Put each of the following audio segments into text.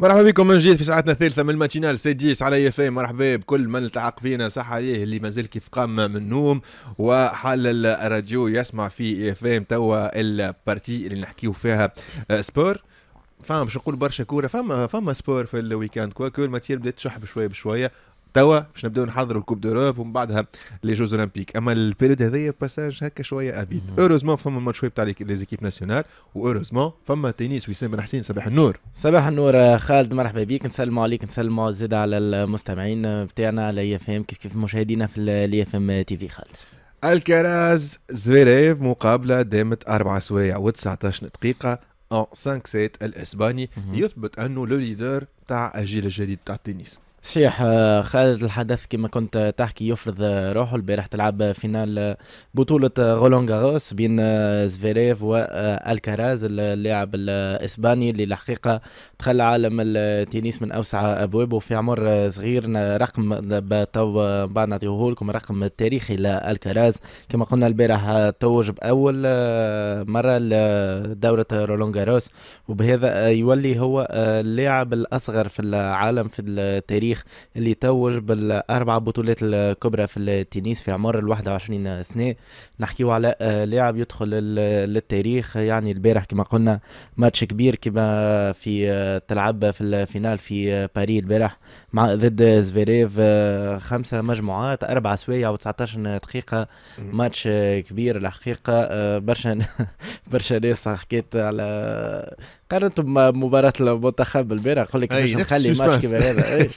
مرحبا بكم من جديد في ساعتنا الثالثة من الماتينال سي ديس على اف ام مرحبا بكل من التحق فينا صحة ليه اللي مازال كيف قام من النوم وحال الراديو يسمع في اف ام توا البارتي اللي نحكيو فيها آه، سبور فاهم باش نقول برشا كوره فما فما سبور في الويكاند كو الماتير بدات تشح بشوية بشويه توا باش نبداو نحضروا الكوب دوروب ومن بعدها لي جوز اولمبيك اما البيريود هذيا باساج هكا شويه ابيد اوروزمون فما ماتش تاع لي زيكيب ناسيونال واوروزمون فما تنس وسام بن حسين صباح النور صباح النور آه، خالد مرحبا بك نسلموا عليك نسلموا زاد على المستمعين آه، بتاعنا على اف ام كيف كيف مشاهدينا في اف ام تي في خالد الكراز زفيريف مقابلة دامت أربع سوايع و19 دقيقة ان 5 سيت الإسباني يثبت أنه لو ليدر تاع الجيل الجديد تاع التنس صحيح خالد الحدث كما كنت تحكي يفرض روحه البارح تلعب فينال بطولة غولون غاروس بين زفيريف والكاراز اللاعب الاسباني اللي الحقيقة دخل عالم التنس من اوسع ابوابه في عمر صغير رقم تو بعد نعطيه لكم رقم تاريخي لألكاراز كما قلنا البارح توج باول مرة لدورة رولون غاروس وبهذا يولي هو اللاعب الاصغر في العالم في التاريخ التاريخ اللي توج بالاربع بطولات الكبرى في التنس في عمر ال 21 سنه نحكيو على آه، لاعب يدخل للتاريخ يعني البارح كما قلنا ماتش كبير كما في آه، تلعب في الفينال في آه، باريس البارح مع ضد زفيريف آه، خمسه مجموعات اربع سوايع و19 دقيقه ماتش كبير الحقيقه آه، برشا برشا ناس حكيت على قارنته بمباراة المنتخب البارح قول لك كيفاش نخلي ماتش كيما هذا إيه.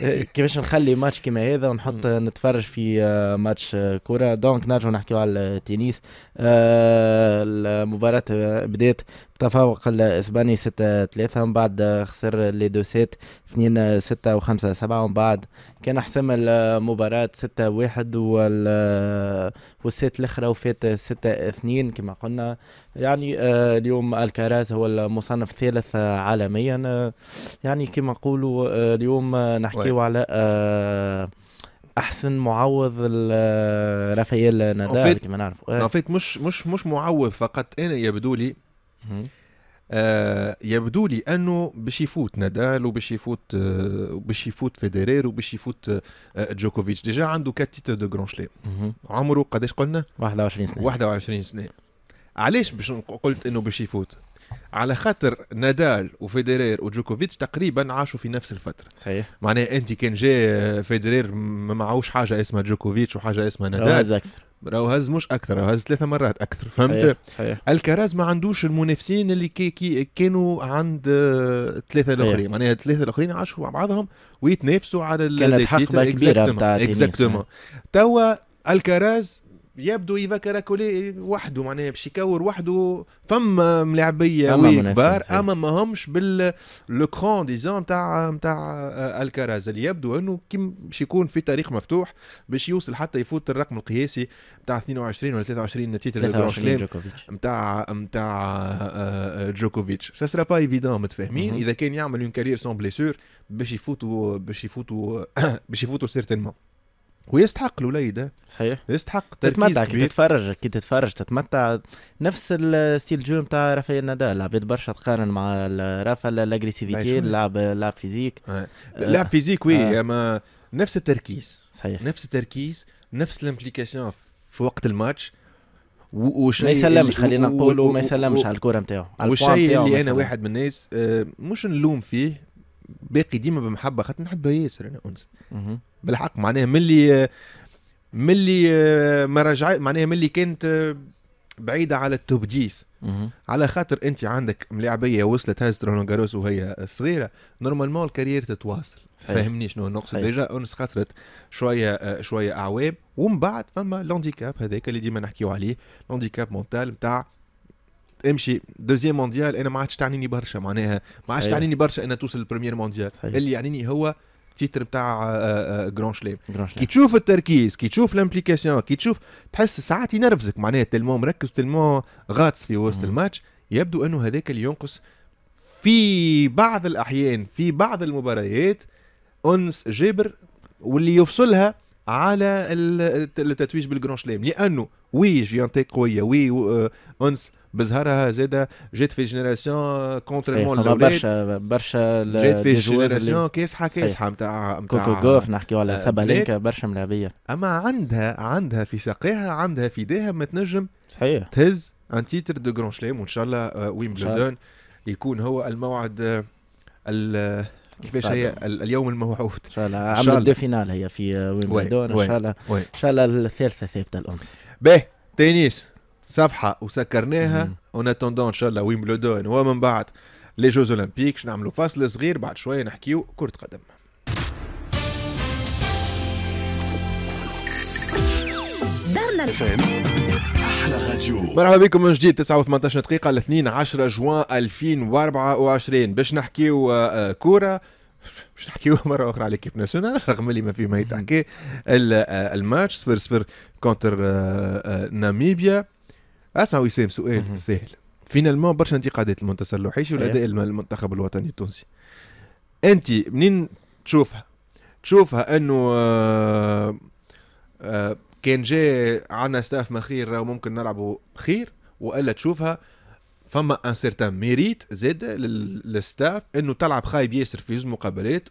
إيه، كيفاش نخلي ماتش كيما هذا ونحط نتفرج في آه، ماتش كرة دونك نرجعوا نحكيو على التنس المباراة بدات تفوق الاسباني 6 3 من بعد خسر لي دو سيت 2 6 و5 7 ومن بعد كان حسم المباراة 6 1 وال والسيت الاخرى وفات 6 2 كما قلنا يعني آه، اليوم الكراز هو المصنف الثالث عالميا آه، يعني كما نقولوا آه، اليوم نحكيو على احسن معوض رافائيل نادال كما نعم فيت مش مش مش معوض فقط انا يبدو لي آه يبدو لي انه باش يفوت نادال وباش يفوت آه باش يفوت فيديرير وباش يفوت آه, آه، جوكوفيتش ديجا عنده تيتر دو جران شليم عمره قداش قلنا 21 سنه 21 سنه علاش باش قلت انه باش يفوت على خاطر نادال وفيدرير وجوكوفيتش تقريبا عاشوا في نفس الفتره صحيح معناها انت كان جاي فيدرير ما معهوش حاجه اسمها جوكوفيتش وحاجه اسمها نادال اكثر راهو هز مش اكثر راهو هز ثلاثة مرات اكثر فهمت صحيح. صحيح. الكراز ما عندوش المنافسين اللي كي كي كانوا عند الثلاثه الاخرين معناها الثلاثه الاخرين عاشوا مع بعضهم ويتنافسوا على كانت حقبه كبيره بتاع توا الكراز يبدو يفكرك وحده معناها باش يكور وحده فما ملاعبيه كبار اما ما همش كرون ديزون نتاع نتاع آه، الكراز اللي يبدو انه كيم باش يكون في تاريخ مفتوح باش يوصل حتى يفوت الرقم القياسي نتاع 22 ولا 23 23 نتاع نتاع آه، آه، جوكوفيتش سا سرا با ايفيدون متفاهمين اذا كان يعمل اون كارير سون بليسور باش يفوتوا باش يفوتوا باش يفوتوا سيرتينمون ويستحق الوليد صحيح يستحق تركيز تتمتع كي تتفرج كي تتفرج تتمتع نفس الستيل جو نتاع رافائيل نادال لعبت برشا تقارن مع رافا لاجريسيفيتي لعب لعب فيزيك آه. لعب فيزيك وي آه. اما نفس التركيز صحيح نفس التركيز نفس الامبليكاسيون في وقت الماتش وش ما يسلمش خلينا نقولوا ما يسلمش على الكره نتاعو والشيء اللي انا واحد من الناس آه، مش نلوم فيه باقي ديما بمحبه خاطر نحبها ياسر انا انس بالحق معناها ملي ملي آه، ما رجعت معناها ملي كانت آه، بعيده على التبديس على خاطر انت عندك ملاعبيه وصلت هازت رونو جاروس وهي صغيره نورمالمون الكارير تتواصل فهمني شنو نقصد ديجا اونس خسرت شويه آه، شويه اعوام ومن بعد فما لونديكاب هذاك اللي ديما نحكيو عليه لونديكاب مونتال نتاع امشي دوزيام مونديال انا ما عادش تعنيني برشا معناها ما عادش تعنيني برشا انها توصل للبريمير مونديال اللي يعنيني هو التيتر نتاع جرون شليم كي تشوف التركيز كي تشوف لامبليكاسيون كي تشوف تحس ساعات ينرفزك معناها تلمو مركز تلمو غاطس في وسط الماتش يبدو انه هذاك اللي ينقص في بعض الاحيان في بعض المباريات انس جابر واللي يفصلها على التتويج بالجرون شليم لانه وي جيونتي قويه وي euh، انس بزهرها زاده جات في جينيراسيون كونترمون للاولاد برشا برشا جات في جينيراسيون كاسحه كاسحه نتاع كوكو جوف نحكيو على آه، سابالينكا برشا ملعبيه اما عندها عندها في ساقيها عندها في ايديها ما تنجم صحيح تهز ان تيتر دو جران شليم وان شاء الله ويمبلدون آه، يكون هو الموعد آه، كيفاش هي اليوم الموعود ان شاء الله عملت دو فينال هي في ويمبلدون ان شاء الله ان شاء الله الثالثه ثابته الامس باهي تنس صفحه وسكرناها ونتوندون ان شاء الله ويمبلودون ومن بعد لي جوز اولمبيك باش نعملوا فاصل صغير بعد شويه نحكيو كره قدم دارنا الفن احلى راديو مرحبا بكم من جديد 9 و18 دقيقة الاثنين 10 جوان 2024 باش نحكيو آه، آه، كورة باش نحكيو مرة أخرى على ليكيب ناسيونال رغم اللي ما فيه ما يتحكي آه، الماتش 0-0 كونتر ناميبيا اسمع وسام سؤال سهل سهل فينالمون برشا انتقادات المنتصر الوحيشي إيه. والاداء المنتخب الوطني التونسي انت منين تشوفها تشوفها انه آه، آه، كان جاء عندنا ستاف ما خير راهو ممكن نلعبوا خير والا تشوفها فما ان سيرتان ميريت زاد للستاف انه تلعب خايب ياسر في زوج مقابلات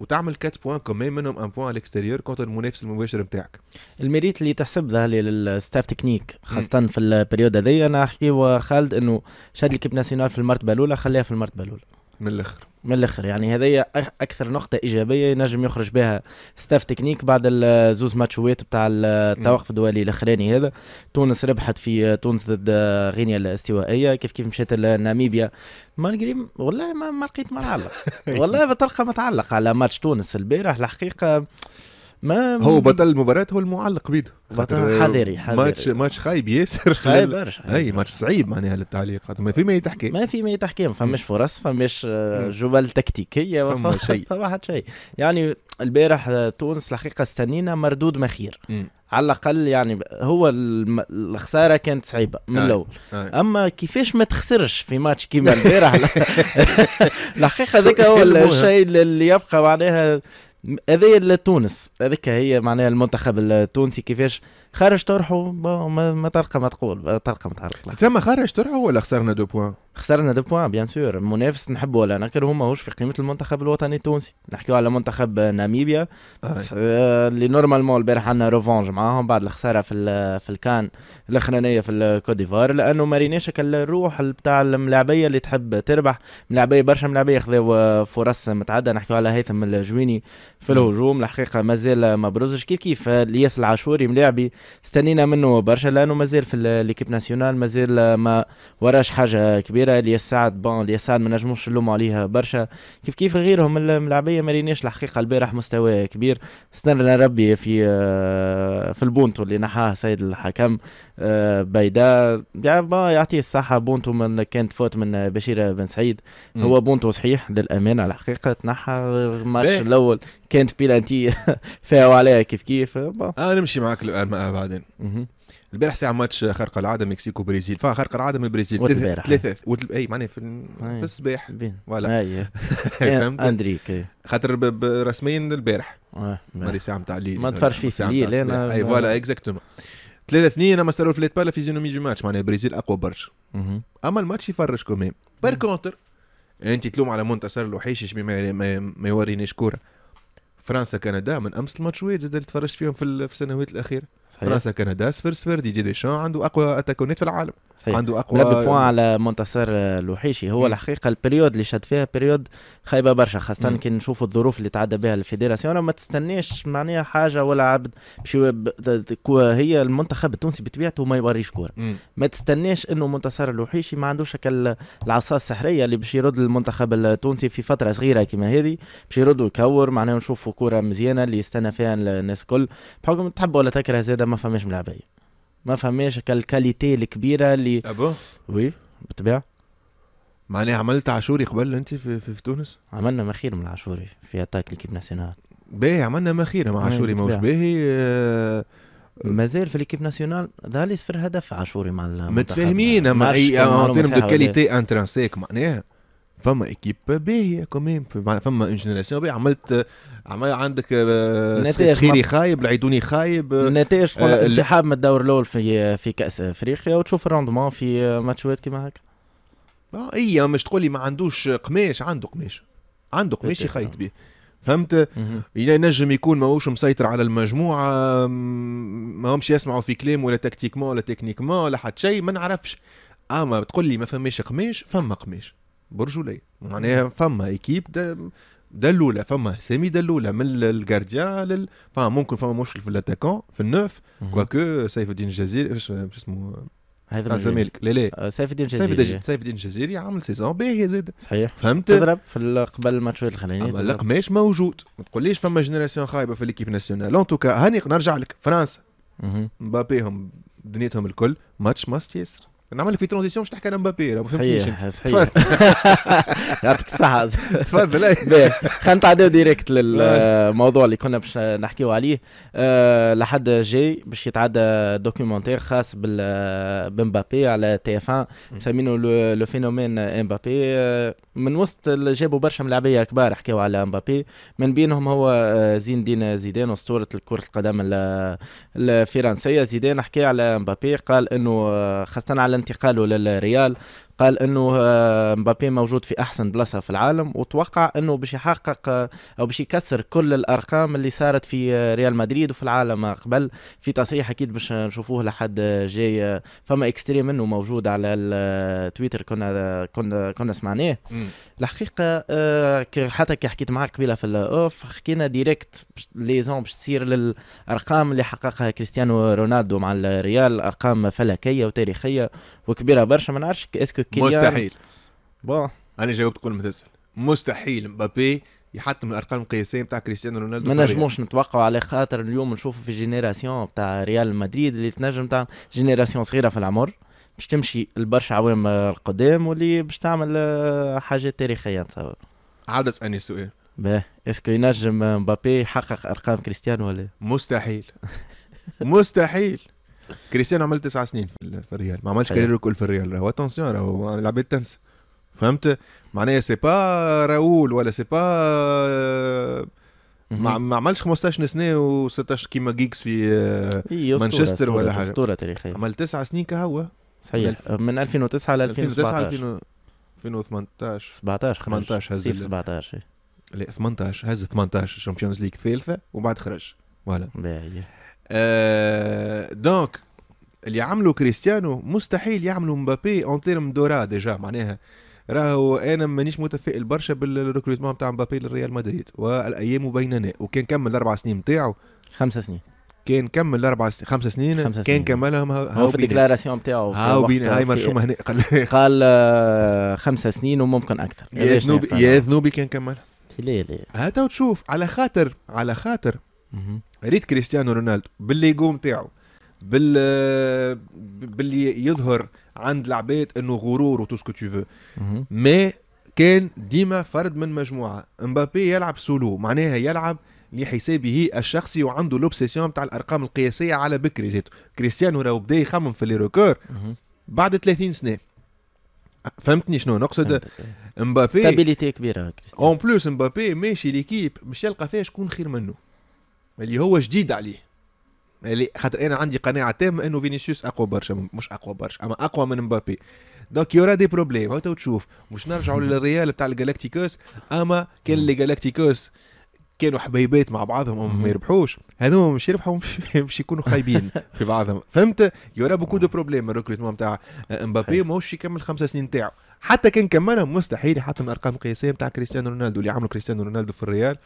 وتعمل كات بوان كمان منهم ان بوان على الاكستيريور كونتر المنافس المباشر بتاعك الميريت اللي تحسب له للستاف تكنيك خاصه م. في البريود هذه انا احكي وخالد انه شاد الكيب ناسيونال في المرتبه الاولى خليها في المرتبه الاولى من الاخر من الاخر يعني هذه اكثر نقطه ايجابيه نجم يخرج بها ستاف تكنيك بعد الزوز ماتشوات بتاع التوقف الدولي الاخراني هذا تونس ربحت في تونس ضد غينيا الاستوائيه كيف كيف مشات لناميبيا مالغري والله ما, لقيت ما نعلق والله بطلقه متعلق على ماتش تونس البارح الحقيقه ما هو بطل المباراه هو المعلق بيده بطل آه، حذري حذري ماتش ماتش خايب ياسر خايب برشا اي ماتش صعيب معناها للتعليقات ما في ما يتحكي ما في ما يتحكي ما فماش فرص فماش آه، جبل تكتيكيه فما شيء واحد شيء يعني البارح آه، تونس الحقيقه استنينا مردود مخير على الاقل يعني هو الخساره كانت صعيبه من الاول اما كيفاش ما تخسرش في ماتش كيما البارح الحقيقه هذاك هو الشيء اللي يبقى معناها هذايا لتونس هذيك هي معناها المنتخب التونسي كيفاش خارج طرحه ما, ما ترقى ما تقول ترقى ما تعرف ثم خارج طرحه ولا خسرنا دو بوان؟ خسرنا دو بوان بيان سور منافس نحبه ولا نكره ماهوش في قيمه المنتخب الوطني التونسي نحكيو على منتخب ناميبيا آه. آه، اللي نورمالمون البارح عندنا روفونج معاهم بعد الخساره في في الكان الاخرانيه في الكوت ديفوار لانه ما ريناش الروح بتاع الملاعبيه اللي تحب تربح ملاعبيه برشا ملاعبيه خذاو آه، فرص متعدده نحكيو على هيثم الجويني في الهجوم الحقيقه مازال ما بروزش كيف كيف الياس العاشوري ملاعبي استنينا منه برشا لانه مازال في ليكيب ناسيونال مازال ما وراش حاجه كبيره اللي سعد بون اللي سعد ما نجموش نلوم عليها برشا كيف كيف غيرهم الملاعبيه ما ريناش الحقيقه البارح مستوى كبير استنى ربي في آه، في البونتو اللي نحاه سيد الحكم آه، بيدا يعطيه الصحه بونتو من كانت فوت من بشير بن سعيد هو بونتو صحيح للامانه على الحقيقه تنحى الماتش الاول كانت بيلانتي فاو عليها كيف كيف آه نمشي معاك بعدين البارح ساعه ماتش خارقة العاده مكسيكو برازيل فا خارقة العاده من برازيل ثلاثه ثلاثه وتل... اي معناها في, في الصباح فوالا اي فهمت اندريك خاطر رسميا البارح آه، ماري ساعه نتاع الليل ما تفرش فيه في الليل انا اي فوالا اكزاكتومون ثلاثة اثنين اما صاروا في ليتبالا في فيزيونومي دو ماتش معناها برازيل اقوى برشا اما الماتش يفرج كوميم بار كونتر انت تلوم على منتصر الوحيش ما يورينيش كوره فرنسا كندا من امس الماتش اللي تفرجت فيهم في السنوات الاخيره كان داس كندا صفر صفر دي شان عنده اقوى اتاكونات في العالم صحيح. عنده اقوى بوان على منتصر آه، الوحيشي هو مم. الحقيقه البريود اللي شد فيها بريود خايبه برشا خاصه كي نشوفوا الظروف اللي تعدى بها الفيدراسيون ما تستناش معناها حاجه ولا عبد هي المنتخب التونسي بطبيعته ما يوريش كوره ما تستناش انه منتصر الوحيشي ما عندوش شكل العصا السحريه اللي باش يرد المنتخب التونسي في فتره صغيره كما هذه باش يرد ويكور معناها نشوفوا كوره مزيانه اللي يستنى فيها الناس الكل بحكم تحب ولا تكره زاد زاده ما فماش ملعبيه ما فماش الكاليتي الكبيره اللي ابو وي بالطبيعه معناها عملت عاشوري قبل انت في, في, في تونس؟ عملنا مخير من عاشوري في اتاك ليكيب ناسيونال باهي عملنا مخير مع عاشوري ماهوش باهي آه مازال في ليكيب ناسيونال ظهر صفر هدف عاشوري مع متفاهمين اما اي اون تيرم دو كاليتي انترانسيك معناها فما ايكيب باهيه كمان فما اون جينيراسيون باهيه عملت عمل عندك آه، خيري خايب العيدوني خايب النتائج تقول آه، انسحاب من الدور الاول في في كاس افريقيا وتشوف الروندمون في آه، ماتشات كيما هكا اي مش تقول لي ما عندوش قماش عنده قماش عنده قماش يخيط به فهمت ينجم يكون ماهوش مسيطر على المجموعه ما همش يسمعوا في كلام ولا تكتيكمون ولا تكنيكمون ولا حتى شيء ما نعرفش اما تقول لي ما فماش قماش فما قماش برجوليه معناها فما ايكيب دلوله فما سامي دلوله من الجارديان لل فما ممكن فما مشكل في الاتاكون في النوف كواكو سيف الدين الجزيري شو اسمه هذا الزمالك لا لا آه، سيف الدين الجزيري سيف الدين الجزيري عامل سيزون باهي زاد صحيح فهمت تضرب في قبل الماتشات الاخراني اما القماش موجود ما تقوليش فما جينيراسيون خايبه في ليكيب ناسيونال اون توكا هاني نرجع لك فرنسا مبابيهم دنيتهم الكل ماتش ماست ياسر نعمل لك في ترانزيسيون باش تحكي على مبابي ما فهمتنيش صحيح يعطيك الصحة تفضل خلينا نتعداو ديريكت للموضوع اللي كنا باش نحكيو عليه آه، لحد جاي باش يتعدى دوكيومونتير خاص بمبابي على تي اف 1 مسمينه لو فينومين امبابي من وسط اللي جابوا برشا ملاعبيه كبار حكيوا على امبابي من بينهم هو آه، زين دين زيدان اسطوره كره القدم الفرنسيه زيدان حكى على امبابي قال انه آه، خاصه على انتقاله للريال قال انه آه، مبابي موجود في احسن بلاصه في العالم وتوقع انه باش يحقق او باش يكسر كل الارقام اللي صارت في ريال مدريد وفي العالم قبل في تصريح اكيد باش نشوفوه لحد جاي فما اكستريم انه موجود على التويتر كنا كنا كنا سمعناه الحقيقه آه، حتى كي حكيت معاك قبيله في الاوف حكينا ديريكت ليزون باش تصير للارقام اللي حققها كريستيانو رونالدو مع الريال ارقام فلكيه وتاريخيه وكبيره برشا ما نعرفش اسكو مستحيل بون انا جاوبت كل ما تسال مستحيل مبابي يحطم الارقام القياسيه بتاع كريستيانو رونالدو ما نجموش نتوقعوا على خاطر اليوم نشوفوا في جينيراسيون بتاع ريال مدريد اللي تنجم تاع جينيراسيون صغيره في العمر باش تمشي لبرشا عوام القدام واللي باش تعمل آه، حاجات تاريخيه نتصور عاد اسالني سؤال باه اسكو ينجم مبابي يحقق ارقام كريستيانو ولا مستحيل مستحيل كريستيانو عمل تسع سنين في الريال ما عملش كاريرو الكل في الريال راهو اتونسيون راهو العباد تنسى فهمت معناها سي با راؤول ولا سي با آه، ما عملش 15 سنه و16 كيما جيكس في آه، إيه، مانشستر ولا حاجه اسطوره تاريخيه عمل تسع سنين كهو صحيح من 2009 ل 2017 2018 17 خرج 18 هز 17 إيه. لا 18 هز 18 الشامبيونز ليج الثالثه وبعد خرج فوالا باهي آه، دونك اللي عملوا كريستيانو مستحيل يعملوا مبابي اون تيرم دورا ديجا معناها راهو انا مانيش متفائل برشا بالريكروتمون بتاع مبابي للريال مدريد والايام بيننا وكان كمل اربع سنين نتاعو خمس سنين كان كمل اربع سنين خمس سنين خمس سنين. كان كملهم هو في الديكلاراسيون نتاعو هاو بينا هاي مرشوم هنا قال قال آه، خمس سنين وممكن اكثر يا ذنوبي يا ذنوبي كان كمل لا لا هاتا تشوف على خاطر على خاطر ريت كريستيانو رونالدو يقوم نتاعو بال باللي يظهر عند العباد انه غرور وتو سكو تو فو مي كان ديما فرد من مجموعه مبابي يلعب سولو معناها يلعب لحسابه الشخصي وعنده لوبسيسيون بتاع الارقام القياسيه على بكري جاته كريستيانو راهو بدا يخمم في لي ريكور بعد 30 سنه فهمتني شنو نقصد مبابي ستابيليتي كبيره كريستيانو اون بلوس مبابي ماشي ليكيب مش يلقى فيها شكون خير منه اللي هو جديد عليه اللي خاطر انا عندي قناعه تامه انه فينيسيوس اقوى برشا مش اقوى برشا اما اقوى من مبابي دونك يورا دي بروبليم هاو تشوف مش نرجعوا للريال بتاع الجالاكتيكوس اما كان اللي جالاكتيكوس كانوا حبيبات مع بعضهم وما ما يربحوش هذوما مش يربحوا مش يكونوا خايبين في بعضهم فهمت يورا بوكو دو بروبليم الريكروتمون نتاع امبابي آه، ماهوش يكمل خمسة سنين نتاعو حتى كان كملها مستحيل يحطم الارقام القياسيه نتاع كريستيانو رونالدو اللي عملوا كريستيانو رونالدو في الريال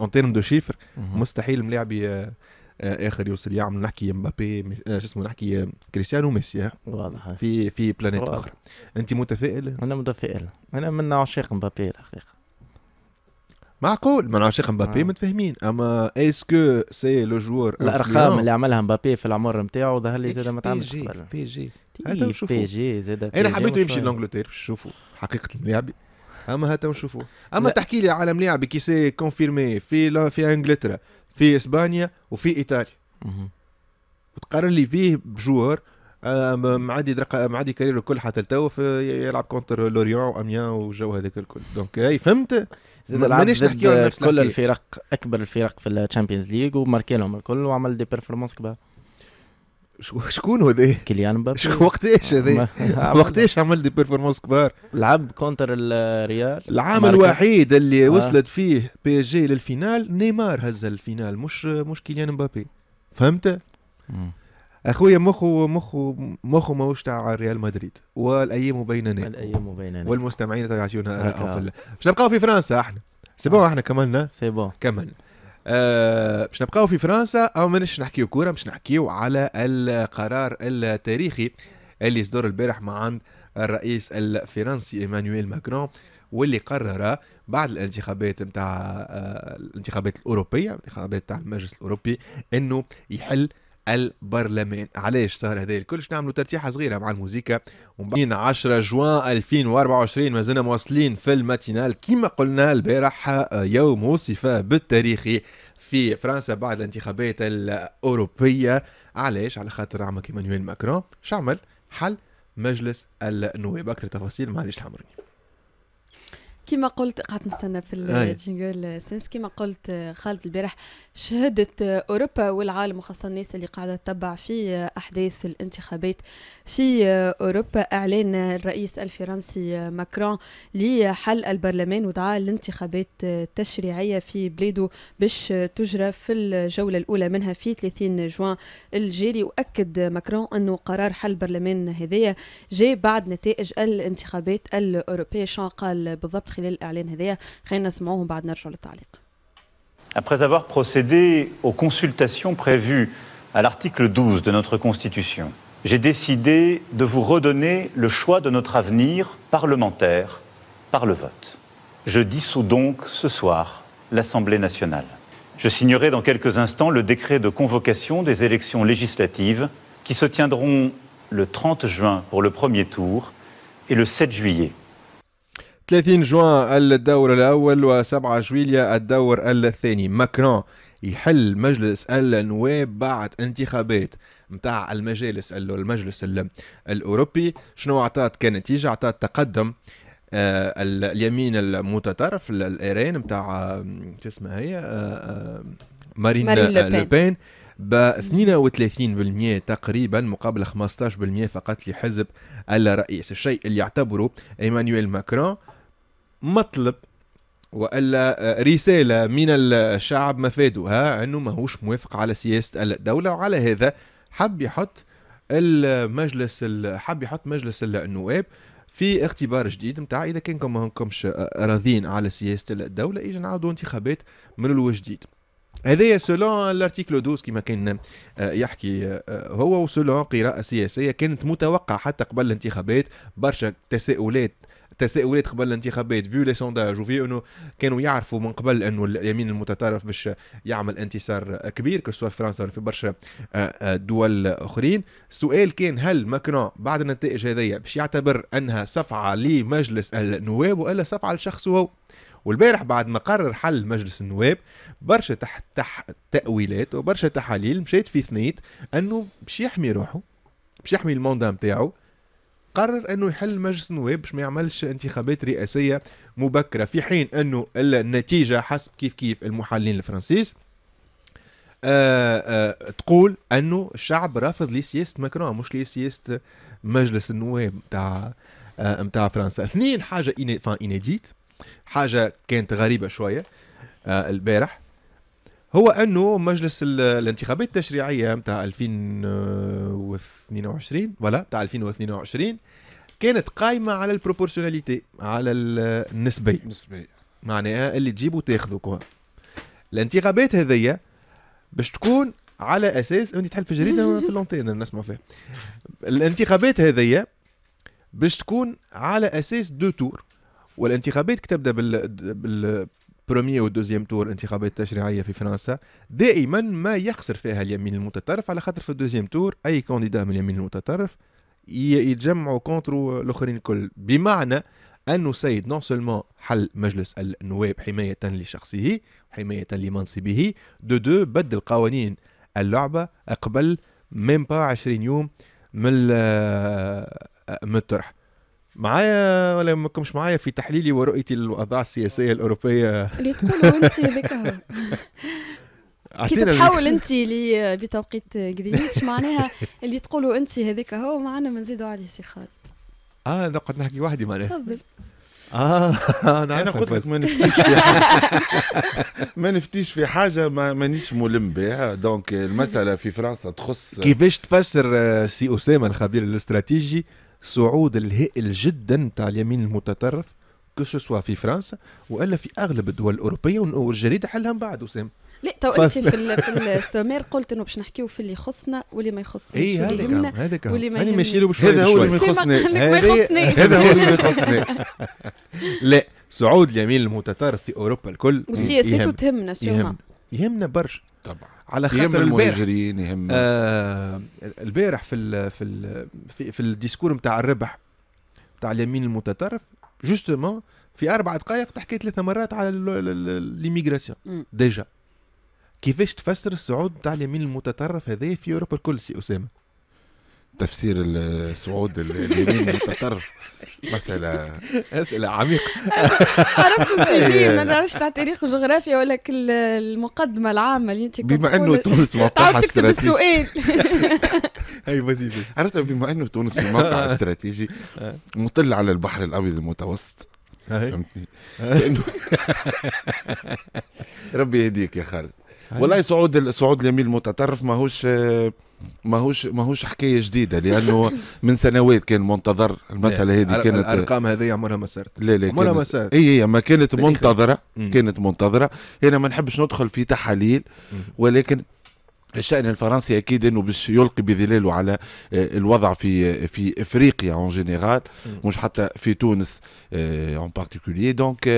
اون تيرم دو شيفر مستحيل ملاعب آه، آه، اخر يوصل يعمل نحكي مبابي شو اسمه نحكي كريستيانو وميسي واضح في في بلانيت اخرى انت متفائل؟ انا متفائل انا من عشاق مبابي الحقيقه معقول من عشاق مبابي آه. متفاهمين اما اسكو سي لو جوار الارقام اللي عملها مبابي في العمر نتاعو ظهر لي إيه، زاد ما تعملش بي جي بي جي بي جي زاد انا حبيت يمشي لانجلتير باش نشوفوا حقيقه الملاعب اما هاتا نشوفوا اما لا. تحكي لي عالم ملاعب كي سي كونفيرمي في في انجلترا في اسبانيا وفي ايطاليا وتقارن لي فيه بجوار آه، معدي درق... معدي كارير الكل حتى لتوا يلعب كونتر لوريون واميان والجو هذاك الكل دونك اي فهمت مانيش نحكي على نفس كل الفرق اكبر الفرق في الشامبيونز ليج وماركي لهم الكل وعمل دي بيرفورمانس كبار شكون هذا؟ كيليان مبابي وقتاش هذا؟ وقتاش عمل دي بيرفورمانس كبار؟ لعب كونتر الريال العام الوحيد اللي آه. وصلت فيه بي اس جي للفينال نيمار هز الفينال مش مش كيليان مبابي فهمت؟ اخويا مخه مخه مخه ماهوش تاع ريال مدريد والايام بيننا الايام بيننا والمستمعين تاع عيونا باش نبقاو في فرنسا احنا سي بون آه. احنا كملنا سي بون كملنا أه باش نبقاو في فرنسا او مانيش نحكيو كوره باش نحكيو على القرار التاريخي اللي صدر البارح مع عند الرئيس الفرنسي ايمانويل ماكرون واللي قرر بعد الانتخابات نتاع آه، الانتخابات الاوروبيه الانتخابات تاع المجلس الاوروبي انه يحل البرلمان علاش صار هذا الكل نعملوا ترتيحة صغيرة مع الموسيقى ومن 10 جوان 2024 مازلنا مواصلين في الماتينال كما قلنا البارح يوم وصف بالتاريخي في فرنسا بعد الانتخابات الأوروبية علاش على خاطر عمك ايمانويل ماكرون شعمل حل مجلس النواب اكثر تفاصيل معليش تحمرني كما قلت قعدت نستنى في الجينجل سينس كما قلت آه، خالد البارح شهدت آه، اوروبا والعالم وخاصه الناس اللي قاعده تتبع في آه، احداث الانتخابات في اوروبا اعلان الرئيس الفرنسي ماكرون لحل البرلمان ودعا لانتخابات تشريعيه في بلاده باش تجرى في الجوله الاولى منها في 30 جوان الجاري واكد ماكرون انه قرار حل البرلمان هذايا جاء بعد نتائج الانتخابات الاوروبيه شنو قال بالضبط Après avoir procédé aux consultations prévues à l'article 12 de notre Constitution, j'ai décidé de vous redonner le choix de notre avenir parlementaire par le vote. Je dissous donc ce soir l'Assemblée nationale. Je signerai dans quelques instants le décret de convocation des élections législatives qui se tiendront le 30 juin pour le premier tour et le 7 juillet 30 جوان الدور الأول و7 جويليا الدور الثاني ماكرون يحل مجلس النواب بعد انتخابات نتاع المجالس المجلس الأوروبي شنو عطات كنتيجة عطات تقدم آه، اليمين المتطرف الايران نتاع شو اسمها هي آه، مارين لوبين ب 32% تقريبا مقابل 15% فقط لحزب الرئيس الشيء اللي يعتبره ايمانويل ماكرون مطلب والا آه، رساله من الشعب مفادها انه ماهوش موافق على سياسه الدوله وعلى هذا حب يحط المجلس حب يحط مجلس النواب في اختبار جديد نتاع اذا كانكم ماكمش آه، راضيين على سياسه الدوله اجي نعاودوا انتخابات من الاول جديد هذايا سولون الارتيكل 12 كما كان آه، يحكي هو وسولون قراءه سياسيه كانت متوقعه حتى قبل الانتخابات برشا تساؤلات التساؤلات قبل الانتخابات فيو لي سونداج وفي انه كانوا يعرفوا من قبل انه اليمين المتطرف باش يعمل انتصار كبير كسوا في فرنسا ولا في برشا آه، آه، دول اخرين السؤال كان هل ماكرون بعد النتائج هذيا باش يعتبر انها صفعه لمجلس النواب والا صفعه لشخصه هو والبارح بعد ما قرر حل مجلس النواب برشا تحت تح تأويلات وبرشا تحاليل مشيت في ثنيت انه باش يحمي روحه باش يحمي الموندا نتاعو قرر انه يحل مجلس النواب باش ما يعملش انتخابات رئاسيه مبكره في حين انه النتيجه حسب كيف كيف المحللين الفرنسيس آآ آه، آآ آه، تقول انه الشعب رافض لسياسه ماكرون مش لسياسه مجلس النواب نتاع نتاع آه، فرنسا اثنين حاجه إني... فان حاجه كانت غريبه شويه البارح هو انه مجلس الانتخابات التشريعيه نتاع 2022 ولا نتاع 2022 كانت قائمه على البروبورسيوناليتي على النسبيه النسبيه معناها اللي تجيبوا تاخذوا كوا الانتخابات هذيا باش تكون على اساس انت تحل في جريده في اللونتين نسمع فيها الانتخابات هذيا باش تكون على اساس دو تور والانتخابات كتبدا بال, بال... برومي ودوزيام تور انتخابات تشريعيه في فرنسا دائما ما يخسر فيها اليمين المتطرف على خاطر في الدوزيام تور اي كانديدا من اليمين المتطرف يتجمعوا كونترو الاخرين الكل بمعنى انه سيد نو سولمون حل مجلس النواب حمايه لشخصه وحمايه لمنصبه دو دو بدل قوانين اللعبه قبل ميم با 20 يوم من من الطرح معايا ولا ما كنتش معايا في تحليلي ورؤيتي للاوضاع السياسيه الاوروبيه اللي تقولوا انت هذاك كي تحول انت لي بتوقيت جرينيتش معناها اللي تقولوا انت هذاك هو معنا ما نزيدوا عليه سي خالد اه نقعد نحكي وحدي معناها تفضل اه انا, أنا قلت لك ما نفتيش في حاجه ما نفتيش في حاجه ما مانيش ملم بها دونك المساله في فرنسا تخص كيفاش تفسر سي اسامه الخبير الاستراتيجي صعود الهائل جدا تاع اليمين المتطرف كو في فرنسا والا في اغلب الدول الاوروبيه والجريده حلها من بعد وسام لا تو انت في في السومير قلت انه باش نحكيو في اللي يخصنا واللي ما يخصناش اي هذا كان واللي ما ماشي له هذا هو اللي ما يخصناش هذا هو اللي ما يخصناش لا صعود اليمين المتطرف في اوروبا الكل وسياسته تهمنا سيما يهمنا برشا طبعا على خاطر المهاجرين يهم آه البارح في الـ في الـ في, في الديسكور نتاع الربح نتاع اليمين المتطرف جوستومون في اربع دقائق تحكي ثلاث مرات على ليميغراسيون ديجا كيفاش تفسر الصعود نتاع اليمين المتطرف هذايا في اوروبا الكل سي اسامه تفسير الصعود اليمين المتطرف مسألة أسئلة عميقة عرفتوا السجين ما إيه. نعرفش تاع تاريخ وجغرافيا ولا كل المقدمة العامة اللي أنت بما أنه تونس موقع استراتيجي السؤال هي وظيفة عرفت بما أنه تونس موقع استراتيجي آه. مطل على البحر الأبيض المتوسط آه. فهمتني آه. ربي يهديك يا خالد والله صعود صعود اليمين المتطرف ماهوش ماهوش ماهوش حكايه جديده لانه من سنوات كان منتظر المساله هذه كانت الارقام هذه عمرها ما صارت لا لا عمرها ما صارت اي اي ما كانت منتظره كانت منتظره هنا ما نحبش ندخل في تحاليل ولكن الشأن الفرنسي أكيد أنه باش يلقي بظلاله على آه، الوضع في آه، في إفريقيا أون جينيرال مش حتى في تونس أون بارتيكولي دونك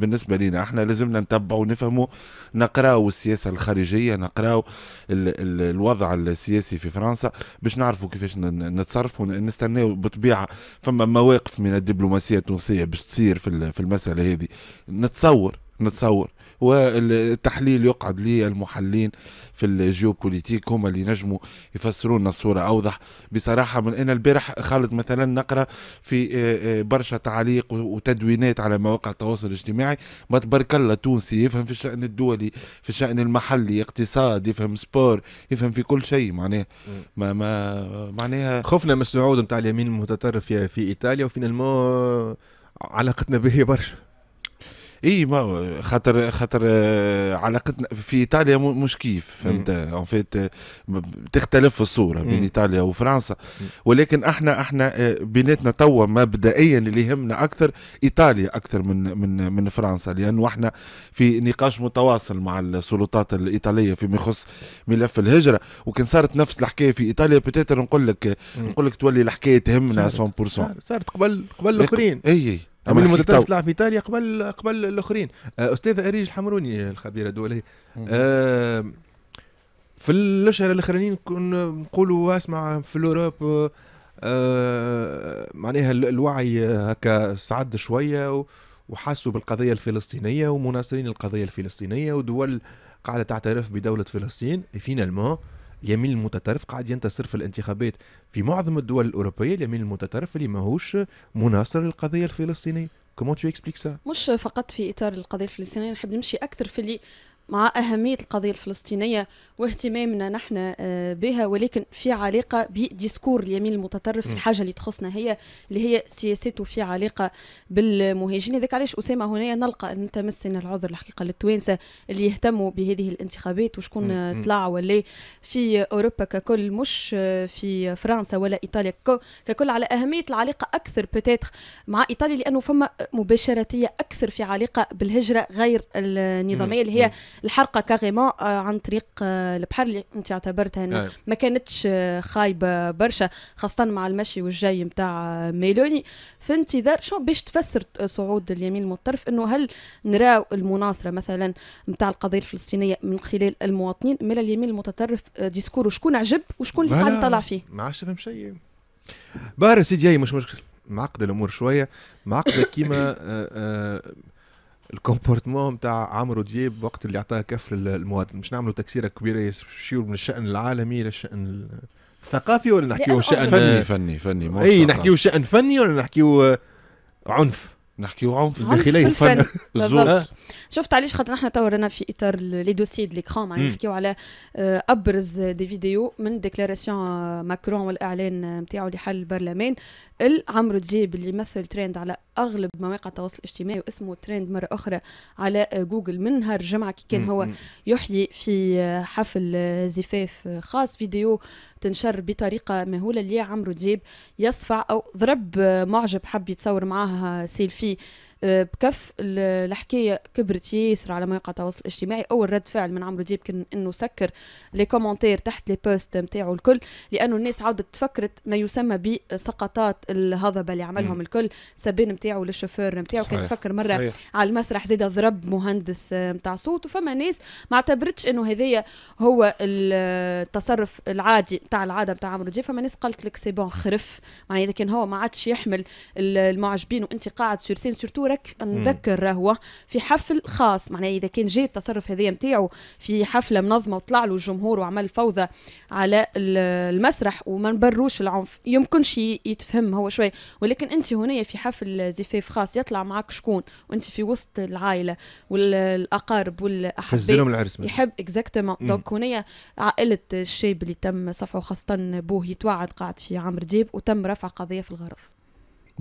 بالنسبة لنا احنا لازمنا نتبعوا ونفهموا نقراو السياسة الخارجية نقراو الوضع السياسي في فرنسا باش نعرفوا كيفاش نتصرفوا نستناو بطبيعة فما مواقف من الدبلوماسية التونسية باش تصير في المسألة هذه نتصور نتصور والتحليل يقعد للمحللين في الجيوبوليتيك هما اللي نجموا يفسروا لنا الصورة أوضح بصراحة من أنا البارح خالد مثلا نقرأ في آه، آه، برشا تعليق وتدوينات على مواقع التواصل الاجتماعي ما تبارك الله تونسي يفهم في الشأن الدولي في الشأن المحلي اقتصاد يفهم سبور يفهم في كل شيء معناه ما ما معناها خفنا من الصعود نتاع اليمين المتطرف في ايطاليا وفينالمون علاقتنا به برشا اي ما خاطر خاطر آه، علاقتنا في ايطاليا مش كيف فهمت اون فيت تختلف الصوره بين ايطاليا وفرنسا ولكن احنا احنا آه، بيناتنا توا مبدئيا اللي يهمنا اكثر ايطاليا اكثر من من من فرنسا لانه احنا في نقاش متواصل مع السلطات الايطاليه فيما يخص ملف الهجره وكان صارت نفس الحكايه في ايطاليا بتاتر نقول لك نقول لك تولي الحكايه تهمنا 100% صارت, صارت قبل قبل الاخرين اي من المدربين طلع في ايطاليا قبل قبل الاخرين آه، استاذ اريج الحمروني الخبير الدولي أه في الاشهر الاخرانيين نقولوا اسمع في الاوروب أه, آه، معناها الوعي هكا صعد شويه وحسوا بالقضيه الفلسطينيه ومناصرين القضيه الفلسطينيه ودول قاعده تعترف بدوله فلسطين فينالمون اليمين المتطرف قاعد ينتصر في الانتخابات في معظم الدول الاوروبيه اليمين المتطرف اللي ماهوش مناصر للقضيه الفلسطينيه كومون تو اكسبليك سا مش فقط في اطار القضيه الفلسطينيه نحب نمشي اكثر في اللي مع أهمية القضية الفلسطينية واهتمامنا نحن آه، بها ولكن في علاقة بديسكور اليمين المتطرف في الحاجة اللي تخصنا هي اللي هي سياسته في علاقة بالمهاجرين ذاك علاش أسامة هنا نلقى أن تمسنا العذر الحقيقة للتوانسة اللي يهتموا بهذه الانتخابات وشكون طلع ولا في أوروبا ككل مش في فرنسا ولا إيطاليا ككل على أهمية العلاقة أكثر بتاتر مع إيطاليا لأنه فما مباشرتية أكثر في علاقة بالهجرة غير النظامية اللي هي الحرقه كاغيمون آه، عن طريق آه، البحر اللي انت اعتبرتها يعني أيوة. ما كانتش آه، خايبه برشا خاصه مع المشي والجاي نتاع ميلوني في انتظار شو باش تفسر صعود اليمين المتطرف انه هل نراو المناصره مثلا نتاع القضيه الفلسطينيه من خلال المواطنين من اليمين المتطرف ديسكور شكون عجب وشكون اللي قاعد يطلع فيه ما عادش فهم شيء باهر سيدي مش مشكل معقد الامور شويه معقده كيما الكومبورتمون نتاع عمرو دياب وقت اللي اعطاه كف للمواطن باش نعملوا تكسيره كبيره شيو من الشان العالمي للشان الثقافي ولا نحكيو شان فني فني فني اي إيه، نحكيو شان فني ولا نحكيو عنف نحكيو عنف داخلي فن الزور شفت علاش خاطر نحن تو رانا في اطار لي دوسي دي ليكرون نحكيو على آه، ابرز دي فيديو من ديكلاراسيون آه، ماكرون والاعلان نتاعو آه، اللي حل البرلمان عمرو دياب اللي يمثل ترند على اغلب مواقع التواصل الاجتماعي واسمه ترند مره اخرى على جوجل من نهار الجمعه كي كان هو يحيي في حفل زفاف خاص فيديو تنشر بطريقه مهوله اللي عمرو دياب يصفع او ضرب معجب حب يتصور معاه سيلفي Yeah. آه، بكف الحكايه كبرت ياسر على مواقع التواصل الاجتماعي اول رد فعل من عمرو دياب كان انه سكر لي كومونتير تحت لي بوست نتاعو الكل لانه الناس عاودت تفكرت ما يسمى بسقطات الهضبه اللي عملهم م. الكل سابين نتاعو للشوفير نتاعو كان تفكر مره صحيح. على المسرح زيد ضرب مهندس نتاع آه، صوت وفما ناس ما اعتبرتش انه هذايا هو التصرف العادي نتاع العاده نتاع عمرو دياب فما ناس قالت لك سي بون خرف معناها اذا كان هو ما عادش يحمل المعجبين وانت قاعد سور سين سورتو دورك نذكر راهو في حفل خاص معناه اذا كان جاي التصرف هذا نتاعو في حفله منظمه وطلع له الجمهور وعمل فوضى على المسرح وما نبروش العنف يمكنش يتفهم هو شوي ولكن انت هنا في حفل زفاف خاص يطلع معك شكون وانت في وسط العائله والاقارب والاحباء العرس يحب اكزاكتومون دونك هنا عائله الشاب اللي تم صفعه خاصه بوه يتوعد قاعد في عمرو ديب وتم رفع قضيه في الغرض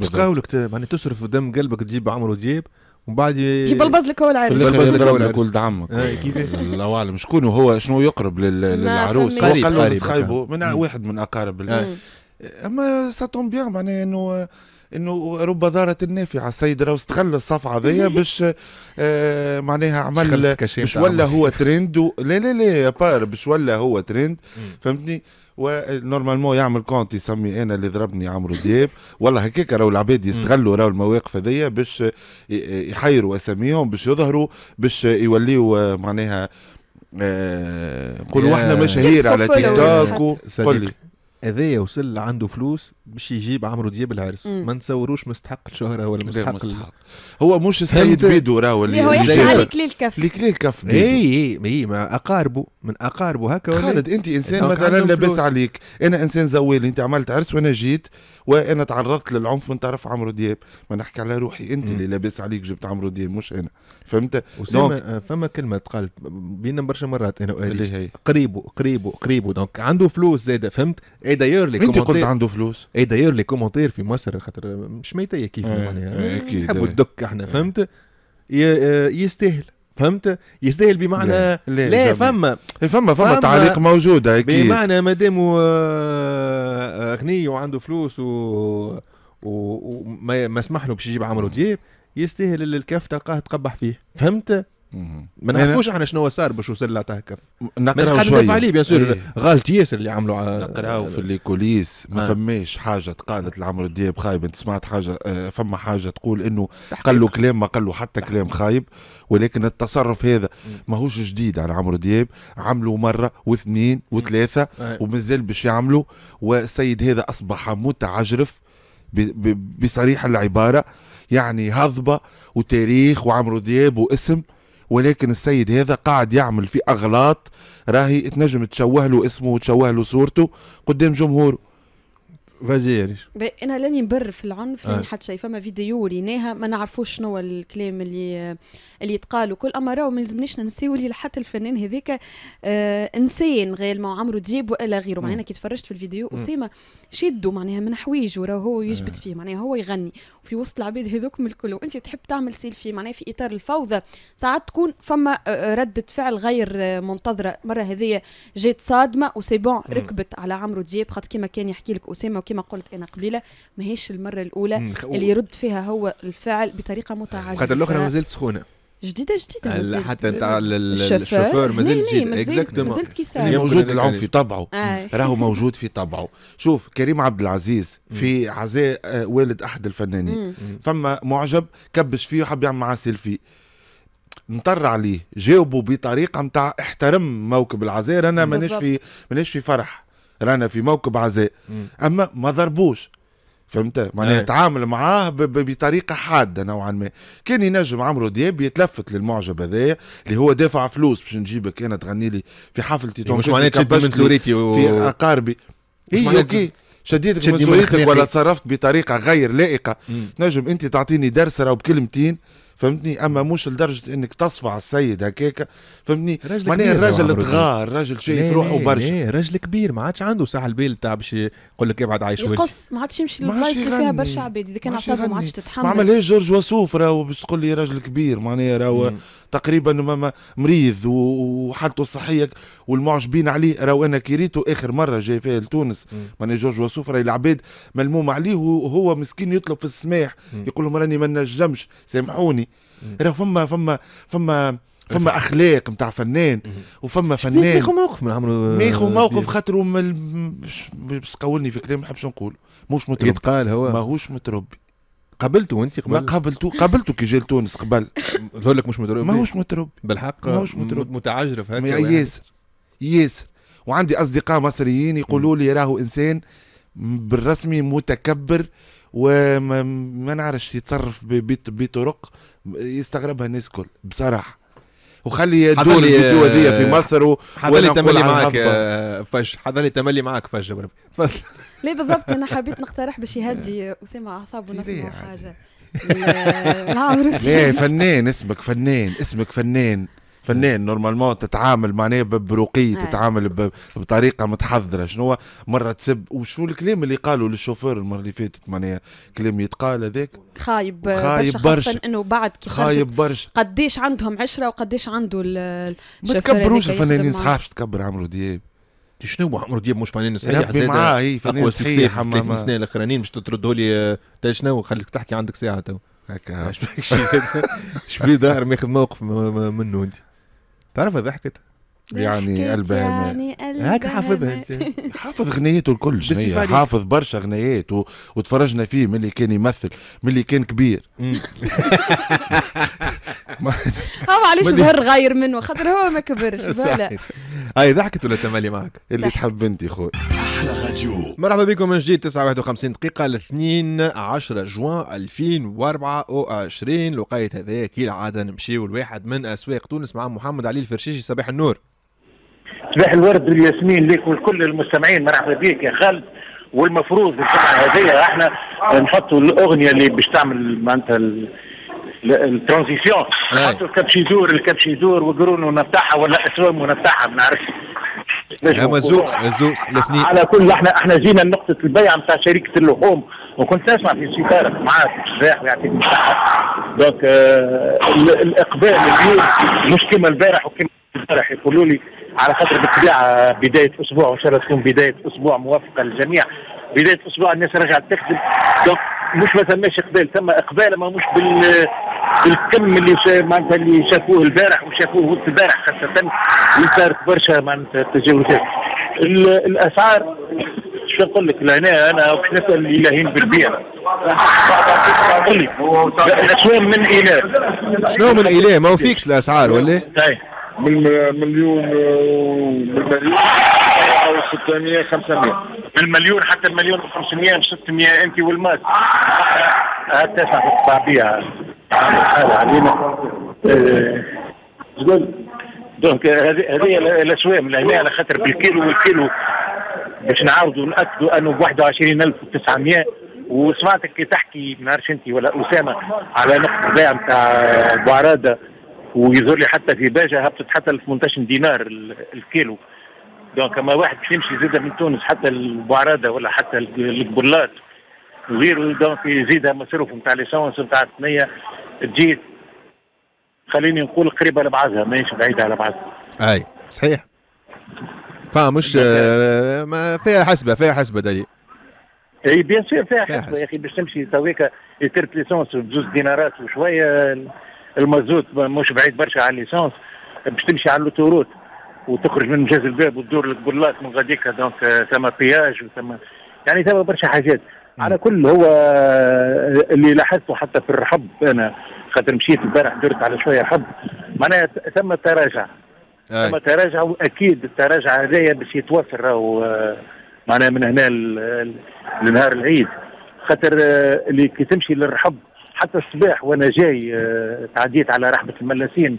تقاولك يعني تصرف دم قلبك تجيب عمرو دياب ومن بعد يبلبز لك هو العريس في الاخر يضرب لك ولد عمك الله اعلم شكون هو شنو يقرب للعروس هو قال له صاحبه من واحد من اقارب اما سا تون بيان معناها انه انه رب ضارة نافعة السيد راه استغل الصفعة هذيا باش آه، معناها عمل باش ولا هو ترند لا لا لا لا بار باش ولا هو ترند فهمتني ونورمالمون يعمل كونت يسمي انا اللي ضربني عمرو دياب والله هكاك راهو العباد يستغلوا راهو المواقف هذيا باش يحيروا اساميهم باش يظهروا باش يوليوا آه، معناها نقولوا آه، احنا مشاهير على تيك توك قول لي هذايا وصل عنده فلوس باش يجيب عمرو دياب العرس ما نتصوروش مستحق الشهره ولا مستحق, مستحق. هو مش السيد بيدو راهو اللي هو يحكي على كليل الكف كليل الكف اي اي إيه، ما اقاربه من اقاربه هكا خالد انت انسان مثلا لاباس عليك انا انسان زوالي انت عملت عرس وانا جيت وانا تعرضت للعنف من طرف عمرو دياب ما نحكي على روحي انت اللي لاباس عليك جبت عمرو دياب مش انا فهمت دونك آه، فما كلمه قالت بينا برشا مرات انا قريبه قريبه قريبه دونك عنده فلوس زاده فهمت اي دايور لي كومونتير انت قلت عنده فلوس اي دايور لي كومونتير في مصر خاطر مش ميتيه كيف إيه، معناها إيه، يحبوا إيه. الدك احنا فهمت آه، يستاهل فهمت يستاهل بمعنى لا, لا, لا فما فما فما تعليق موجود اكيد بمعنى دام آه، آه، غني وعنده فلوس و وما و... له باش يجيب عمرو دياب يستاهل الكف تلقاه تقبح فيه فهمت ما نحكوش يعني احنا شنو صار باش وصل تهكف نقراو شوي عليه بيان سور إيه. غالت ياسر اللي عملوا نقراو في اللي آه. كوليس ما آه. فماش حاجه تقالت لعمرو دياب خايب انت سمعت حاجه آه، فما حاجه تقول انه قال له كلام ما قال له حتى كلام خايب ولكن التصرف هذا ماهوش جديد على عمرو دياب عملوا مره واثنين وثلاثه ومازال باش يعملوا والسيد هذا اصبح متعجرف بصريح العباره يعني هضبه وتاريخ وعمرو دياب واسم ولكن السيد هذا قاعد يعمل في اغلاط راهي تنجم تشوه له اسمه وتشوه له صورته قدام جمهوره ياريش انا لاني نبر في العنف آه. يعني حتى شيء فما فيديو وريناها ما نعرفوش شنو الكلام اللي اللي يتقال وكل اما راهو ما يلزمنيش ننسيو اللي حتى الفنان هذاك آه انسان غير ما عمرو دياب والا غيره معناها كي تفرجت في الفيديو اسامه شدوا معناها من حويج وراه هو يجبد آه. فيه معناها هو يغني وفي وسط العباد هذوك من الكل وانت تحب تعمل سيلفي معناها في اطار الفوضى ساعات تكون فما آه، رده فعل غير منتظره مره هذه جات صادمه وسي بون ركبت على عمرو دياب خاطر كيما كان يحكي لك اسامه كلمه وكما قلت انا قبيله ماهيش المره الاولى اللي يرد فيها هو الفعل بطريقه متعجبه خاطر الاخرى مازالت سخونه جديده جديده حتى نتاع الشوفور مازال جديد اكزاكتومون موجود العنف في طبعه آه. راهو موجود في طبعه شوف كريم عبد العزيز في عزاء آه، والد احد الفنانين فما معجب كبش فيه وحب يعمل معاه سيلفي مطر عليه جاوبه بطريقه نتاع احترم موكب العزاء انا ماناش في ماناش في فرح رانا في موكب عزاء اما ما ضربوش فهمت معناها أيه. تعامل معاه بطريقه حاده نوعا ما كان ينجم عمرو دياب يتلفت للمعجب هذايا اللي هو دافع فلوس باش نجيبك انا تغني لي في حفلتي إيه، مش معناها تشد من سوريتي و... في اقاربي هي إيه، اوكي شديتك من سوريتك ولا تصرفت بطريقه غير لائقه مم. نجم انت تعطيني درس راه بكلمتين فهمتني اما مش لدرجه انك تصفع السيد هكاك فهمتني معناها الراجل تغار الراجل شايف روحه برشا لا راجل كبير ما عادش عنده ساعه البال تاع باش يقول لك ابعد عايش وين يقص ما عادش يمشي للبلايص اللي فيها برشا عباد اذا كان عصابه ما عادش تتحمل ما عملهاش جورج وسوف راهو باش تقول لي راجل كبير معناها راهو تقريبا مريض وحالته الصحيه والمعجبين عليه راهو انا كيريتو اخر مره جاي فيها لتونس معناها جورج وسوف راهي العباد ملموم عليه وهو مسكين يطلب في السماح يقول لهم راني ما نجمش سامحوني راه فما فما فما فما اخلاق نتاع فنان وفما فنان ياخذ موقف من ما ياخذ موقف خاطر باش قولني في كلام ما نحبش نقول مش متربي يتقال هو ماهوش متربي قابلته انت قبل ما قابلته قابلته كي جا لتونس قبل ظهر لك مش متربي ماهوش متربي بالحق ماهوش متربي متعجرف هكا يعني. ياسر ياسر وعندي اصدقاء مصريين يقولوا لي راهو انسان بالرسمي متكبر وما ما نعرفش يتصرف بطرق يستغربها الناس الكل بصراحه وخلي دور الفيديو هذيا في آه، مصر حضر تملي معاك آه، فش حضر تملي معاك فش تفضل لا بالضبط انا حبيت نقترح باش يهدي اسامه اعصابه نسمع يعني؟ حاجه لا فنان اسمك فنان اسمك فنان فنان نورمالمون تتعامل معناها ببروقي تتعامل بطريقة متحضرة شنو مرة تسب وشو الكلام اللي قالوا للشوفير المرة اللي فاتت معناها كلام يتقال هذاك خايب خايب برشا انه بعد كي خايب برشا قديش عندهم عشرة وقديش عنده ما تكبروش الفنانين صحاب تكبر عمرو دياب شنو عمرو دياب مش فنان صحيح ربي معاه هي فنان صحيح اقوى سنه الاخرانيين مش تردوا لي شنو خليك تحكي عندك ساعه تو هكا شبيه ظاهر ماخذ موقف منه انت تعرف ضحكت يعني قلبها يعني قلبها هاك حافظها انت حافظ غنيته الكل حافظ برشا غنيات و... وتفرجنا فيه من اللي كان يمثل من اللي كان كبير هو آه، علاش ظهر غير منه خاطر هو ما كبرش اي ضحكت ولا تمالي معك اللي تحب انت خويا احلى راديو مرحبا بكم من جديد 9 51 دقيقة الاثنين 10 جوان 2024 لقاية هذايا كي العادة نمشيو لواحد من اسواق تونس مع محمد علي الفرشيشي صباح النور صباح الورد والياسمين ليك ولكل المستمعين مرحبا بك يا خالد والمفروض الساعة هذيا احنا نحطوا الاغنية اللي باش تعمل معناتها الترانزيسيون حطوا الكبش يدور الكبش يدور وقرون ونفتحها ولا اسوام ونفتحها ما نعرفش الاثنين على كل احنا احنا جينا لنقطه البيع نتاع شركه اللحوم وكنت اسمع في شي فارق معاك الجراح ويعطيك الصحه دونك اه الاقبال اليوم مش كما البارح وكما البارح يقولوا لي على خاطر بالطبيعه بدايه اسبوع وان شاء الله تكون بدايه اسبوع موافقه للجميع بدايه اسبوع الناس رجعت تخدم دونك مش ما ثماش اقبال ثم اقبال ما مش بال بالكم اللي شا... معناتها اللي شافوه البارح وشافوه البارح خاصه اللي صارت برشا معناتها التجاوزات الاسعار شو نقول لك لهنا انا باش نسال اللي لاهين بالبيع قول لي من اله شنو من اله ما فيكش الاسعار ولا؟ طيب بالمليون بالمليون او 600 500 بالمليون حتى المليون و 500 و 600 انت والماس هالتسعه تقطع بها علينا تقول دونك هذه الاسوام لهنا على خاطر بالكيلو والكيلو باش نعاودوا ناكدوا انه ب 21900 وسمعتك تحكي ما نعرفش انت ولا اسامه على نقطه بيع نتاع بوعراده ويظهر لي حتى في باجه هبطت حتى ل 18 دينار الكيلو دونك اما واحد باش يمشي زيدها من تونس حتى البعراده ولا حتى القبلات وغيره دونك يزيدها مصروف نتاع ليسونس نتاع الثنيه تجي خليني نقول قريبه لبعضها ماهيش بعيده على بعضها. اي صحيح. فمش مش ما فيها حسبه فيها حسبه دليل. اي بيان سور فيها حسبه يا اخي باش تمشي تويكا يترك ليسونس بجوز دينارات وشويه المازوت مش بعيد برشا على ليسونس باش تمشي على اللوتوروت وتخرج من مجاز الباب وتدور للبلاط من غاديكا دونك euh, ثم بياج وثم يعني ثم برشا حاجات على كل هو آه، اللي لاحظته حتى في الرحب انا خاطر مشيت البارح درت على شويه حب معناها ثم تراجع ثم تراجع واكيد التراجع هذايا باش يتوفر راهو آه، معناها من هنا لنهار العيد خاطر آه، اللي كي تمشي للرحب حتى الصباح وانا جاي آه، تعديت على رحبه الملاسين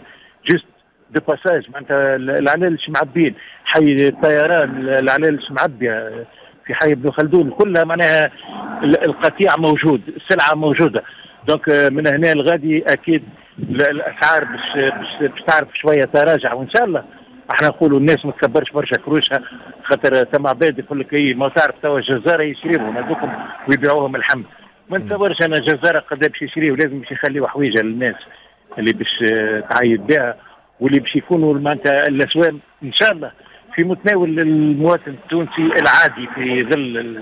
جست دي باساج معناتها العلالش معبين حي الطيران العلالش معبيه في حي ابن خلدون كلها معناها القطيع موجود السلعه موجوده دونك آه، من هنا الغادي اكيد الاسعار باش باش تعرف شويه تراجع وان شاء الله احنا نقولوا الناس ما تكبرش برشا كروشها خاطر تم عباد يقول لك اي ما تعرف توا الجزاره يشريوهم هذوكم ويبيعوهم الحمد ما نتصورش انا الجزاره قد باش يشريه لازم باش يخليوا حويجه للناس اللي باش تعايد بها واللي باش يكونوا معناتها الاسوان ان شاء الله في متناول المواطن التونسي العادي في ظل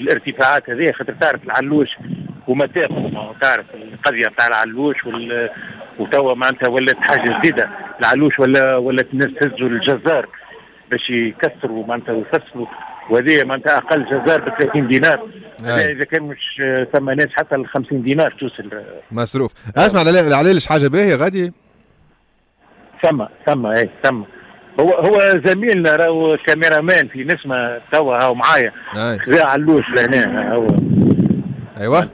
الارتفاعات هذه خاطر تعرف العلوش وما تعرف القضيه نتاع العلوش وال وتوا معناتها ولات حاجه جديده العلوش ولا ولات الناس تهزوا الجزار باش يكسروا معناتها ويفصلوا وهذه معناتها اقل جزار ب 30 دينار اذا كان مش ثم ناس حتى ال 50 دينار توصل مصروف اسمع العليلش حاجه باهيه غادي ثم ثم اي ثم هو هو زميلنا راهو كاميرا مان في نسمه توا هاو معايا خذا علوش لهنا هو ايوه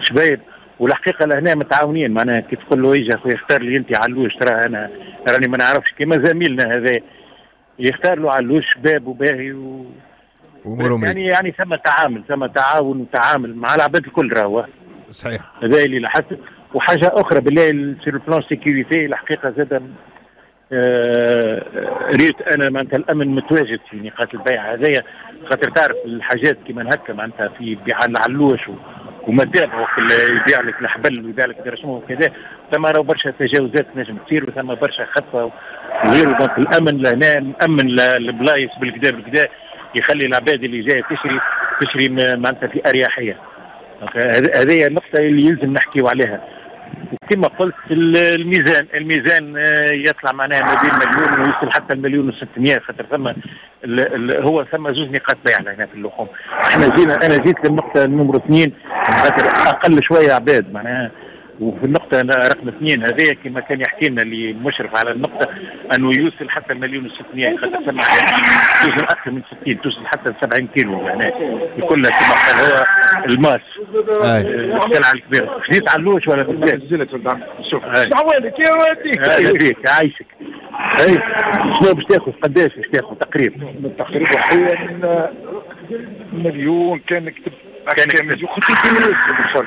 شباب والحقيقه لهنا متعاونين معناها كي تقول له اجي اخويا اختار لي انت علوش ترى انا راني ما نعرفش كيما زميلنا هذا يختار له علوش شباب وباهي و... وامورهم يعني يعني ثم تعامل ثم تعاون وتعامل مع العباد الكل راهو صحيح هذا اللي لاحظت وحاجه اخرى بالله سير بلان سيكيوريتي الحقيقه زاد آه ريت انا معناتها الامن متواجد في نقاط البيع هذايا خاطر تعرف الحاجات كيما هكا معناتها في بيع العلوش وما تابعوا يبيع لك الحبل ويبيع لك شنو وكذا ثم راهو برشا تجاوزات نجم تصير وثم برشا خطه وغيره دونك الامن لهنا الامن للبلايص بالكدا بالكدا يخلي العباد اللي جايه تشري تشري معناتها في اريحيه هذه هي النقطه اللي يلزم نحكيو عليها كما قلت الميزان الميزان آه، يطلع معناها ما بين مليون ويوصل حتى المليون و600 خاطر ثم هو ثم زوج نقاط بيع هنا في اللحوم احنا جينا انا جيت للنقطه نمرة اثنين خاطر اقل شويه عباد معناها وفي النقطة رقم اثنين هذايا كما كان يحكي لنا المشرف على النقطة أنه يوصل حتى مليون و600 خاطر توصل أكثر من 60 توصل حتى 70 كيلو معناها كلها كما قال هو الماس السلعة الكبيرة خديت علوش ولا بالكاس؟ نزلت شوف عوالك يا عايشك اي شنو باش تاخذ قداش باش تاخذ تقريبا تقريبا حاليا مليون كان كتب كان كتب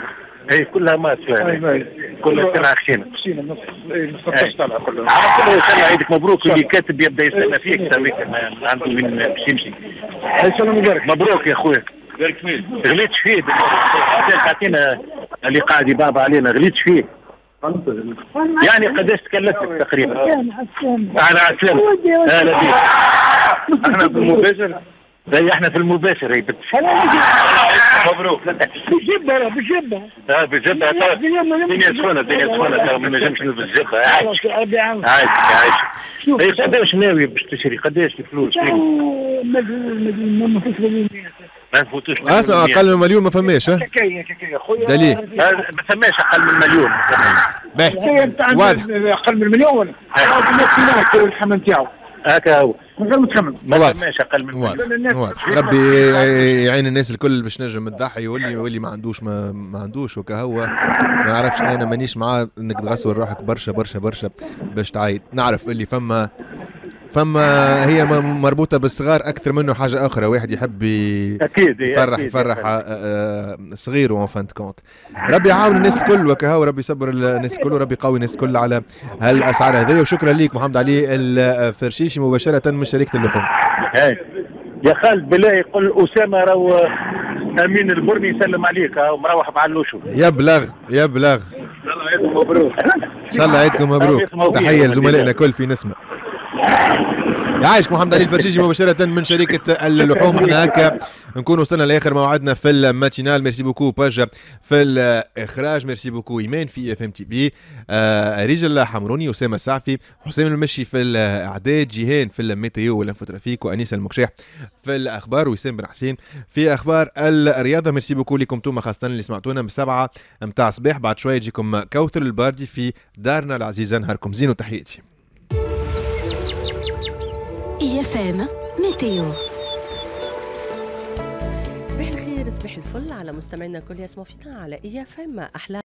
هي إيه، كلها ما هنا كلها سنه خشينه خشينه ما تفكرش كلها ان إيه، إيه. الله عيدك مبروك اللي كاتب يبدا يستنى فيك تميك عنده وين باش يمشي السلام عليكم مبروك يا خويا غليتش فيه تعطينا اللي قاعد يبابا علينا غليتش فيه يعني قداش تكلفتك تقريبا؟ انا عسلامة اهلا بك احنا بالمباشر زي احنا في المباشر هي بالسلام مبروك بالجبهه بجبه اه بجبه الدنيا طيب. سخونه الدنيا سخونه ما نجمش نلبس جبه عايشك عايشك عايشك قداش ناوي باش تشري قداش الفلوس ما فيش ما يفوتوش اقل من مليون ما فماش ها دليل ما فماش اقل من مليون باهي واضح اقل من مليون ولا آه. الحمام نتاعو هكا هو غير متكمل ما فماش اقل من الناس ربي يعين الناس الكل باش نجم الضحي واللي أيوة. واللي ما عندوش ما, ما عندوش وكا هو ما يعرفش انا مانيش معاه انك تغسل روحك برشا برشا برشا باش تعايد نعرف اللي فما فما هي مربوطه بالصغار اكثر منه حاجه اخرى واحد يحب اكيد يفرح أكيد يفرح أكيد. صغير اون فانت كونت ربي يعاون الناس الكل وكها وربي يصبر الناس الكل وربي يقوي الناس الكل على هالاسعار هذه وشكرا ليك محمد علي الفرشيشي مباشره من شركه اللحوم يا خالد بالله يقول اسامه راهو امين البرني يسلم عليك آه، مروح مع اللوشو شاء الله عيدكم مبروك ان شاء الله عيدكم مبروك تحيه لزملائنا الكل في نسمه يعيشك محمد علي الفرشيجي مباشرة من شركة اللحوم احنا هكا نكون وصلنا لاخر موعدنا في الماتينال ميرسي بوكو باجا في الاخراج ميرسي بوكو ايمان في اف ام آه، تي بي رجل حمروني اسامه السعفي حسام المشي في الاعداد جيهان في الميتيو والانفوترافيك وانيس المكشيح في الاخبار وسام بن حسين في اخبار الرياضه ميرسي بوكو لكم توما خاصه اللي سمعتونا من سبعه متاع صباح بعد شويه يجيكم كوثر الباردي في دارنا العزيزه نهاركم زين وتحياتي IFM Météo صباح الخير صباح الفل على مستمعينا كل يسمعوا فينا على اي اف احلى